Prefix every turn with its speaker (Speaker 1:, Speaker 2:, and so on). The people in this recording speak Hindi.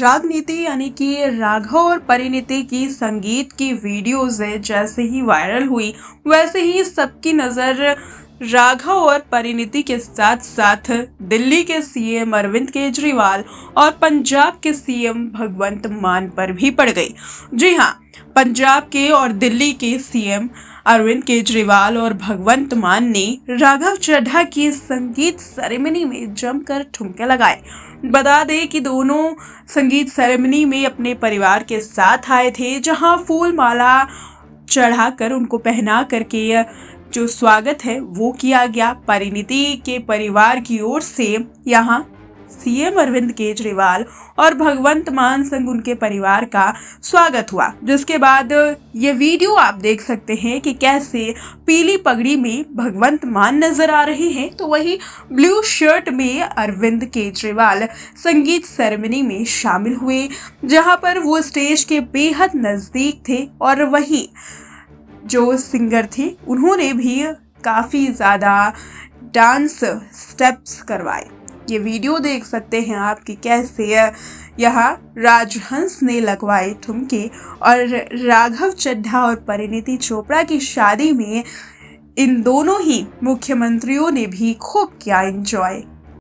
Speaker 1: रागनीति यानी कि राघव और परिणीति की संगीत की वीडियोस है जैसे ही वायरल हुई वैसे ही सबकी नज़र राघव और परिणति के साथ साथ दिल्ली के सीएम अरविंद केजरीवाल और पंजाब के सीएम भगवंत मान पर भी पड़ गई जी हाँ पंजाब के और दिल्ली के सीएम अरविंद केजरीवाल और भगवंत मान ने राघव चड्ढा की संगीत सेरेमनी में जमकर ठुमके लगाए बता दें कि दोनों संगीत सेरेमनी में अपने परिवार के साथ आए थे जहां फूल माला चढ़ा कर उनको पहना करके जो स्वागत है वो किया गया परिणति के परिवार की ओर से यहाँ सीएम अरविंद केजरीवाल और भगवंत मान संघ उनके परिवार का स्वागत हुआ जिसके बाद ये वीडियो आप देख सकते हैं कि कैसे पीली पगड़ी में भगवंत मान नजर आ रहे हैं तो वही ब्लू शर्ट में अरविंद केजरीवाल संगीत सेरेमनी में शामिल हुए जहां पर वो स्टेज के बेहद नजदीक थे और वही जो सिंगर थी उन्होंने भी काफ़ी ज़्यादा डांस स्टेप्स करवाए ये वीडियो देख सकते हैं आप कि कैसे यह राजहंस ने लगवाए ठुमके और राघव चड्ढा और परिणीति चोपड़ा की शादी में इन दोनों ही मुख्यमंत्रियों ने भी खूब किया एंजॉय